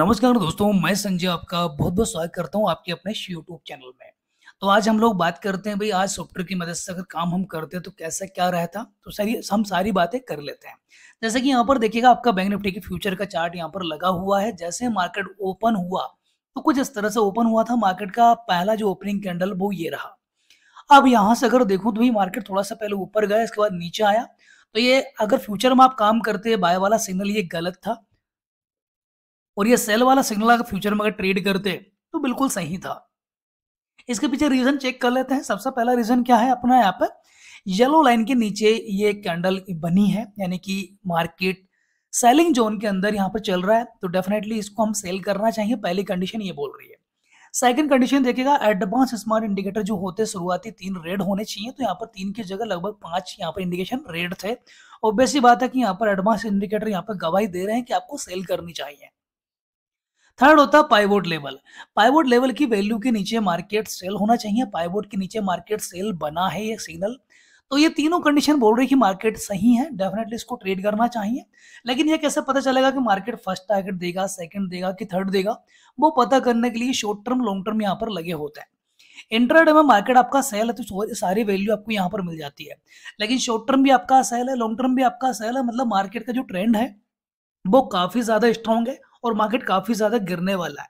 नमस्कार दोस्तों मैं संजय आपका बहुत बहुत स्वागत करता हूँ आपके अपने यूट्यूब चैनल में तो आज हम लोग बात करते हैं भाई आज सॉफ्टवेयर की मदद से अगर काम हम करते हैं तो कैसा क्या रहता तो सारी हम सारी बातें कर लेते हैं जैसे कि यहाँ पर देखिएगा आपका बैंक निफ्टी के फ्यूचर का चार्ट यहाँ पर लगा हुआ है जैसे मार्केट ओपन हुआ तो कुछ इस तरह से ओपन हुआ था मार्केट का पहला जो ओपनिंग कैंडल वो ये रहा अब यहाँ से अगर देखूँ तो भाई मार्केट थोड़ा सा पहले ऊपर गया इसके बाद नीचे आया तो ये अगर फ्यूचर में आप काम करते बाय वाला सिग्नल ये गलत था और ये सेल वाला सिग्नल अगर फ्यूचर में अगर ट्रेड करते तो बिल्कुल सही था इसके पीछे रीजन चेक कर लेते हैं सबसे पहला रीजन क्या है अपना यहाँ पर येलो लाइन के नीचे ये कैंडल बनी है यानी कि मार्केट सेलिंग जोन के अंदर यहाँ पर चल रहा है तो डेफिनेटली इसको हम सेल करना चाहिए पहली कंडीशन ये बोल रही है सेकंड कंडीशन देखेगा एडवांस स्मार्ट इंडिकेटर जो होते शुरुआती तीन रेड होने चाहिए तो यहाँ पर तीन की जगह लगभग पांच यहाँ पर इंडिकेशन रेड थे और बेसिक बात है कि यहाँ पर एडवांस इंडिकेटर यहाँ पर गवाही दे रहे हैं कि आपको सेल करनी चाहिए थर्ड होता है पाइवोट लेवल पाइवोट लेवल की वैल्यू के नीचे मार्केट सेल होना चाहिए पाइवोट के नीचे मार्केट सेल बना है ये सिग्नल तो ये तीनों कंडीशन बोल रही कि मार्केट सही है डेफिनेटली इसको ट्रेड करना चाहिए लेकिन ये कैसे पता चलेगा कि मार्केट फर्स्ट टारगेट देगा सेकंड देगा कि थर्ड देगा वो पता करने के लिए शॉर्ट टर्म लॉन्ग टर्म यहाँ पर लगे होते हैं इंटरडे में मार्केट आपका सेल है तो सारी वैल्यू आपको यहाँ पर मिल जाती है लेकिन शॉर्ट टर्म भी आपका सेल है लॉन्ग टर्म भी आपका सेल है मतलब मार्केट का जो ट्रेंड है वो काफ़ी ज़्यादा स्ट्रॉन्ग है और मार्केट काफी ज्यादा गिरने वाला है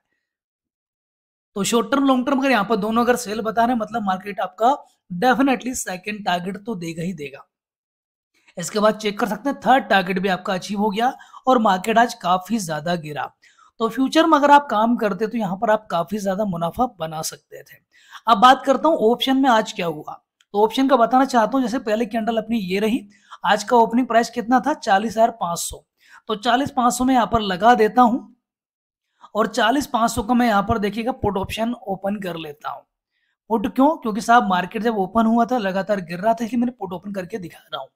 तो शॉर्ट टर्म लॉन्ग टर्म अगर यहाँ पर दोनों अगर सेल बता रहे हैं मतलब मार्केट आपका डेफिनेटली सेकेंड टारगेट तो देगा ही देगा इसके बाद चेक कर सकते हैं थर्ड टारगेट भी आपका अचीव हो गया और मार्केट आज काफी ज्यादा गिरा तो फ्यूचर में अगर आप काम करते तो यहाँ पर आप काफी ज्यादा मुनाफा बना सकते थे अब बात करता हूँ ऑप्शन में आज क्या हुआ तो ऑप्शन का बताना चाहता हूँ जैसे पहले कैंडल अपनी ये रही आज का ओपनिंग प्राइस कितना था चालीस हजार पांच सौ तो चालीस पांच सौ में यहां पर लगा देता हूं और चालीस पांच सौ का मैं यहाँ पर देखिएगा पुट ऑप्शन ओपन कर लेता हूँ पुट क्यों क्योंकि साहब मार्केट जब ओपन हुआ था लगातार गिर रहा था इसलिए मैंने पुट ओपन करके दिखा रहा हूँ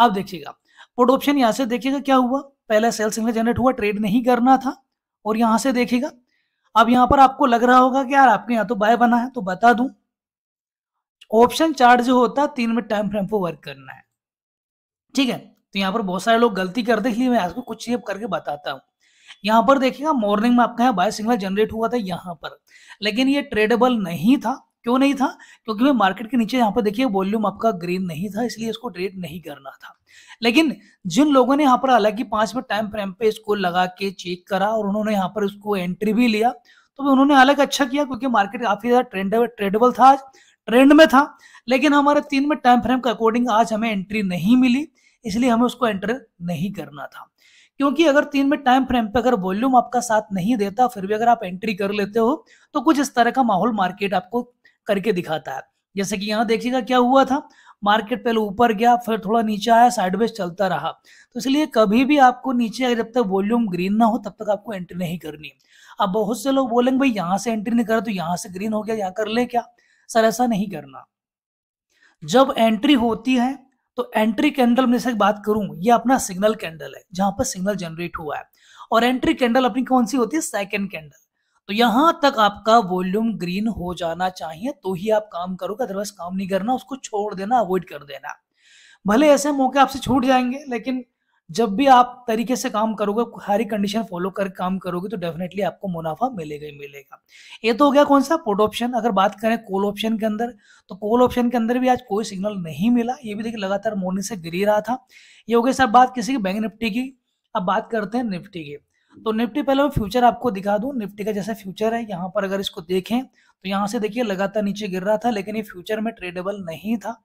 अब देखिएगा पुट ऑप्शन यहां से देखिएगा क्या हुआ पहला सेल सिग्नल जनरेट हुआ ट्रेड नहीं करना था और यहां से देखिएगा अब यहाँ पर आपको लग रहा होगा कि यार आपके यहाँ तो बाय बना है तो बता दूं ऑप्शन चार्ट जो होता है तीन मिनट टाइम फ्रेम पर वर्क करना है ठीक है तो यहाँ पर बहुत सारे लोग गलती करते हैं मैं आपको कुछ चीज करके बताता हूँ यहाँ पर देखिएगा मॉर्निंग में आपका यहाँ बाय सिग्नल जनरेट हुआ था यहाँ पर लेकिन ये ट्रेडेबल नहीं था क्यों नहीं था क्योंकि मार्केट के नीचे यहाँ पर देखिए वॉल्यूम आपका ग्रीन नहीं था इसलिए इसको ट्रेड नहीं करना था लेकिन जिन लोगों ने यहाँ पर हालांकि पांच मिनट टाइम फ्रेम पे इसको लगा के चेक करा और उन्होंने यहाँ पर उसको एंट्री भी लिया तो उन्होंने हालांकि अच्छा किया क्योंकि मार्केट काफी ज्यादा ट्रेंड ट्रेडेबल था आज ट्रेंड में था लेकिन हमारे तीन मिनट टाइम फ्रेम के अकॉर्डिंग आज हमें एंट्री नहीं मिली इसलिए हमें उसको एंटर नहीं करना था क्योंकि अगर तीन मिनट टाइम फ्रेम पे अगर वॉल्यूम आपका साथ नहीं देता फिर भी अगर आप एंट्री कर लेते हो तो कुछ इस तरह का माहौल मार्केट आपको करके दिखाता है जैसे कि यहाँ देखिएगा क्या हुआ था मार्केट पहले ऊपर गया फिर थोड़ा नीचे आया साइडवेज चलता रहा तो इसलिए कभी भी आपको नीचे जब तक वॉल्यूम ग्रीन ना हो तब तक आपको एंट्री नहीं करनी अब बहुत से लोग बोलेंगे भाई यहाँ से एंट्री नहीं करा तो यहाँ से ग्रीन हो गया यहाँ कर ले क्या सर ऐसा नहीं करना जब एंट्री होती है तो एंट्री कैंडल में से बात करूं ये अपना सिग्नल कैंडल है जहां पर सिग्नल जनरेट हुआ है और एंट्री कैंडल अपनी कौन सी होती है सेकेंड कैंडल तो यहां तक आपका वॉल्यूम ग्रीन हो जाना चाहिए तो ही आप काम करोगे अदरवाइज काम नहीं करना उसको छोड़ देना अवॉइड कर देना भले ऐसे मौके आपसे छूट जाएंगे लेकिन जब भी आप तरीके से काम करोगे सारी कंडीशन फॉलो कर काम करोगे तो डेफिनेटली आपको मुनाफा मिलेगा ही मिलेगा ये तो हो गया कौन सा पुट ऑप्शन अगर बात करें कॉल ऑप्शन के अंदर तो कॉल ऑप्शन के अंदर भी आज कोई सिग्नल नहीं मिला ये भी देखिए लगातार मॉर्निंग से गिरी रहा था ये हो गया सर बात किसी की बैंक निफ्टी की अब बात करते हैं निफ्टी की तो निफ्टी पहले मैं फ्यूचर आपको दिखा दूं निफ्टी का जैसा फ्यूचर है यहाँ पर अगर इसको देखें तो यहाँ से देखिए लगातार नीचे गिर रहा था लेकिन ये फ्यूचर में ट्रेडेबल नहीं था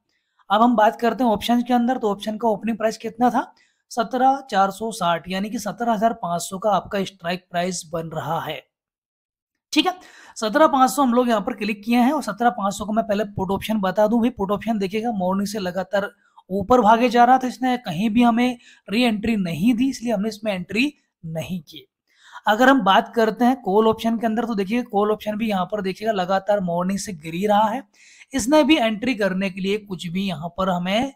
अब हम बात करते हैं ऑप्शन के अंदर तो ऑप्शन का ओपनिंग प्राइस कितना था सत्रह चार सौ साठ यानी कि सत्रह हजार पांच सौ का आपका स्ट्राइक प्राइस बन रहा है ठीक है सत्रह पांच सौ हम लोग यहाँ पर क्लिक किए हैं और सत्रह पांच सौ को मैं पहले पुट ऑप्शन बता दूं भी पुट ऑप्शन देखिएगा मॉर्निंग से लगातार ऊपर भागे जा रहा था इसने कहीं भी हमें री एंट्री नहीं दी इसलिए हमने इसमें एंट्री नहीं की अगर हम बात करते हैं कॉल ऑप्शन के अंदर तो देखिए कॉल ऑप्शन भी यहाँ पर देखिएगा लगातार मॉर्निंग से गिरी रहा है इसने भी एंट्री करने के लिए कुछ भी यहाँ पर हमें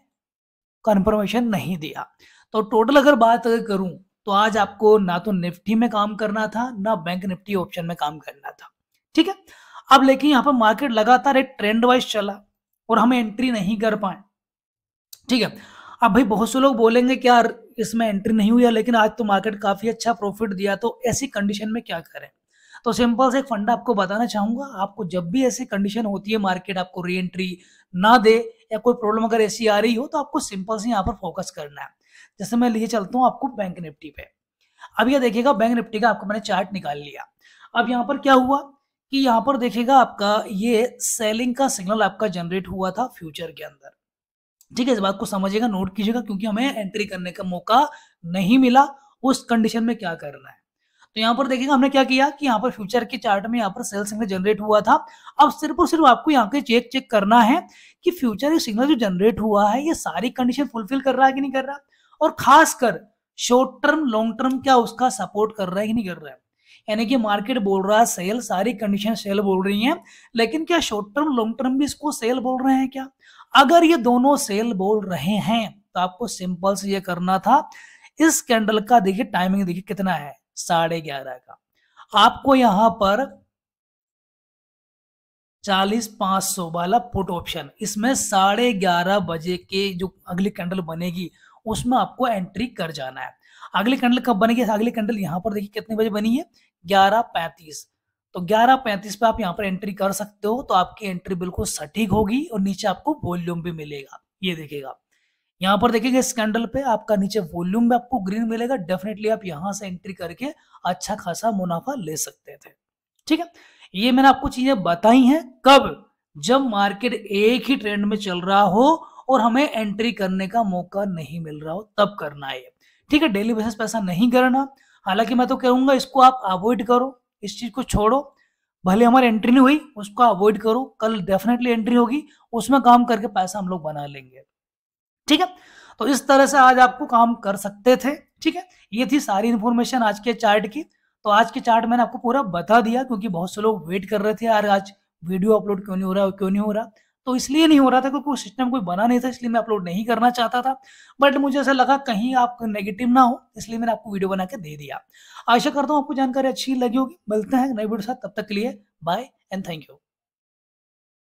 कंफर्मेशन नहीं दिया तो टोटल अगर बात अगर करूं तो आज आपको ना तो निफ्टी में काम करना था ना बैंक निफ्टी ऑप्शन में काम करना था ठीक है अब लेकिन यहाँ पर मार्केट लगातार एक ट्रेंड वाइज चला और हमें एंट्री नहीं कर पाए ठीक है अब भाई बहुत से लोग बोलेंगे कि यार इसमें एंट्री नहीं हुई है लेकिन आज तो मार्केट काफी अच्छा प्रॉफिट दिया तो ऐसी कंडीशन में क्या करें तो सिंपल से एक फंडा आपको बताना चाहूंगा आपको जब भी ऐसी कंडीशन होती है मार्केट आपको री एंट्री ना दे या कोई प्रॉब्लम अगर ऐसी आ रही हो तो आपको सिंपल से यहाँ पर फोकस करना है जैसे मैं लिए चलता हूँ आपको बैंक निफ्टी पे अब यह देखिएगा बैंक निफ्टी का आपको मैंने चार्ट निकाल लिया अब यहाँ पर क्या हुआ कि यहाँ पर देखिएगा आपका ये सेलिंग का सिग्नल आपका जनरेट हुआ था फ्यूचर के अंदर ठीक है इस बात को समझिएगा नोट कीजिएगा क्योंकि हमें एंट्री करने का मौका नहीं मिला उस कंडीशन में क्या करना है तो यहाँ पर देखिएगा हमने क्या किया कि यहाँ पर फ्यूचर के चार्ट में यहाँ पर सेल सिग्नल जनरेट हुआ था अब सिर्फ और सिर्फ आपको यहाँ के चेक चेक करना है कि फ्यूचर सिग्नल जो जनरेट हुआ है ये सारी कंडीशन फुलफिल कर रहा है कि नहीं कर रहा और खासकर शॉर्ट टर्म लॉन्ग टर्म क्या उसका सपोर्ट कर रहा है कि नहीं कर रहा है यानी कि मार्केट बोल रहा है सेल सारी कंडीशन सेल बोल रही हैं लेकिन क्या शॉर्ट टर्म लॉन्ग टर्म भी इसको सेल बोल रहे हैं क्या अगर ये दोनों सेल बोल रहे हैं तो आपको सिंपल से ये करना था इस कैंडल का देखिए टाइमिंग देखिए कितना है साढ़े ग्यारह का आपको यहां पर चालीस पांच सौ वाला पुट ऑप्शन इसमें साढ़े ग्यारह बजे के जो अगली कैंडल बनेगी उसमें आपको एंट्री कर जाना है अगली कैंडल कब बनेगी अगली कैंडल यहाँ पर देखिए कितने बजे बनी है ग्यारह पैंतीस तो ग्यारह पैंतीस पे आप यहाँ पर एंट्री कर सकते हो तो आपकी एंट्री बिल्कुल सटीक होगी और नीचे आपको वॉल्यूम भी मिलेगा ये देखेगा यहाँ पर देखेंगे इस कैंडल पे आपका नीचे वॉल्यूम में आपको ग्रीन मिलेगा डेफिनेटली आप यहाँ से एंट्री करके अच्छा खासा मुनाफा ले सकते थे ठीक है ये मैंने आपको चीजें बताई हैं कब जब मार्केट एक ही ट्रेंड में चल रहा हो और हमें एंट्री करने का मौका नहीं मिल रहा हो तब करना है ठीक है डेली बेसिस पैसा नहीं करना हालांकि मैं तो कहूंगा इसको आप अवॉइड करो इस चीज को छोड़ो भले हमारी एंट्री नहीं हुई उसको अवॉइड करो कल डेफिनेटली एंट्री होगी उसमें काम करके पैसा हम लोग बना लेंगे ठीक है तो इस तरह से आज आपको काम कर सकते थे ठीक है ये थी सारी इंफॉर्मेशन आज के चार्ट की तो आज के चार्ट मैंने आपको पूरा बता दिया क्योंकि बहुत से लोग वेट कर रहे थे यार आज वीडियो अपलोड क्यों नहीं हो रहा क्यों नहीं हो रहा तो इसलिए नहीं हो रहा था क्योंकि वो सिस्टम कोई बना नहीं था इसलिए मैं अपलोड नहीं करना चाहता था बट मुझे ऐसा लगा कहीं आप नेगेटिव ना हो इसलिए मैंने आपको वीडियो बना के दे दिया आशा करता हूँ आपको जानकारी अच्छी लगी होगी मिलते हैं नई वीडियो साथ तब तक के लिए बाय एंड थैंक यू